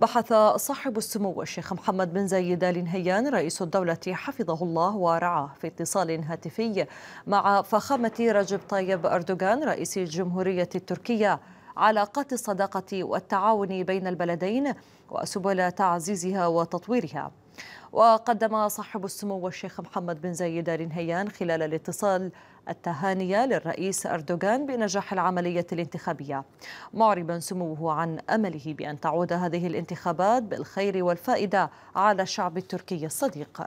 بحث صاحب السمو الشيخ محمد بن زايد آل نهيان رئيس الدولة حفظه الله ورعاه في اتصال هاتفي مع فخامة رجب طيب أردوغان رئيس الجمهورية التركية علاقات الصداقة والتعاون بين البلدين وسبل تعزيزها وتطويرها وقدم صاحب السمو الشيخ محمد بن زايد آل نهيان خلال الاتصال التهانية للرئيس أردوغان بنجاح العملية الانتخابية معربا سموه عن أمله بأن تعود هذه الانتخابات بالخير والفائدة على الشعب التركي الصديق